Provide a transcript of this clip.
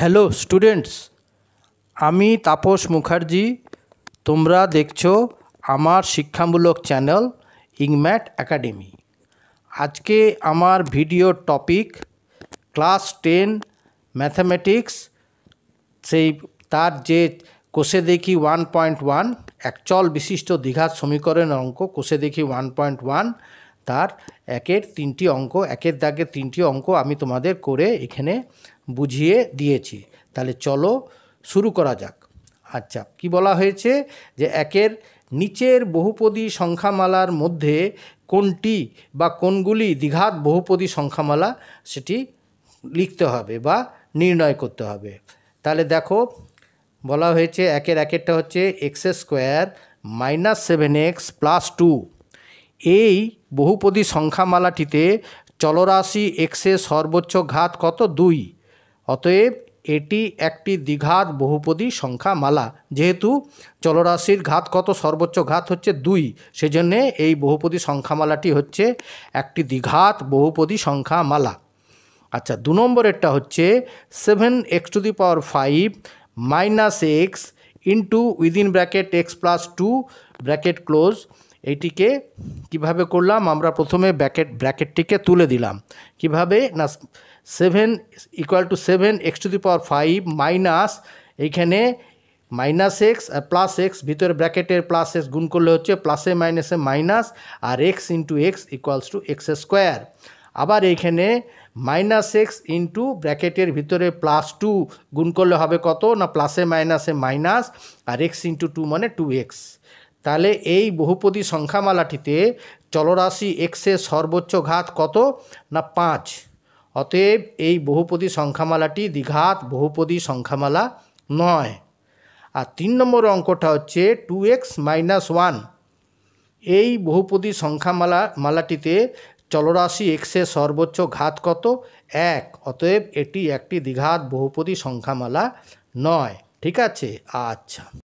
hello students আমি তাপস মুখার্জি তোমরা দেখছো আমার শিক্ষামূলক চ্যানেল ইংম্যাট একাডেমি আজকে আমার video topic class ten mathematics সেই তার যে কোষে দেখি ওয়ান পয়েন্ট ওয়ান একচল বিশিষ্ট দীঘার সমীকরণ অঙ্ক কোষে দেখি ওয়ান পয়েন্ট ওয়ান তার একের তিনটি অঙ্ক একের দাগের তিনটি অঙ্ক আমি তোমাদের করে এখানে বুঝিয়ে দিয়েছি তাহলে চলো শুরু করা যাক আচ্ছা কি বলা হয়েছে যে একের নিচের বহুপদী সংখ্যামালার মধ্যে কোনটি বা কোনগুলি দীঘাত বহুপদী সংখ্যামালা সেটি লিখতে হবে বা নির্ণয় করতে হবে তাহলে দেখো বলা হয়েছে একের একেরটা হচ্ছে x square minus seven x plus two এই বহুপদী সংখ্যামালাটিতে চলরাশি এক্সের সর্বোচ্চ ঘাত কত দুই অতএব এটি একটি দ্বিঘাত বহুপদী সংখ্যা মালা যেহেতু চলরাশির ঘাত কত সর্বোচ্চ ঘাত হচ্ছে দুই সেজন্যে এই বহুপদী সংখ্যামালাটি হচ্ছে একটি দ্বিঘাত বহুপদী সংখ্যা মালা আচ্ছা দু নম্বরেরটা হচ্ছে seven x to the power five minus x into within bracket x plus two bracket close এইটিকে কিভাবে করলাম আমরা প্রথমে ব্র্যাকেট ব্র্যাকেটটিকে তুলে দিলাম কিভাবে না seven equal to seven x to the power five minus এইখানে মাইনাস এক্স আর প্লাস এক্স ভিতরে ব্র্যাকেটের প্লাস এক্স গুণ করলে হচ্ছে প্লাসে মাইনাসে মাইনাস আর x into x equals two x square আবার এইখানে মাইনাস এক্স ইন্টু ব্র্যাকেটের ভিতরে প্লাস টু গুণ করলে হবে কত না প্লাসে মাইনাসে মাইনাস আর এক্স ইন্টু টু মানে টু এক্স তাহলে এই বহুপদী সংখ্যামালাটিতে চলরাশি এক্সের সর্বোচ্চ ঘাত কত না পাঁচ অতএব এই বহুপদী সংখ্যামালাটি দ্বিঘাত বহুপদী সংখ্যামালা নয় আর তিন নম্বর অঙ্কটা হচ্ছে টু এক্স মাইনাস ওয়ান এই বহুপদী সংখ্যামালা মালাটিতে চলরাশি এক্সের সর্বোচ্চ ঘাত কত এক অতএব এটি একটি দ্বিঘাত বহুপদী সংখ্যামালা নয় ঠিক আছে আচ্ছা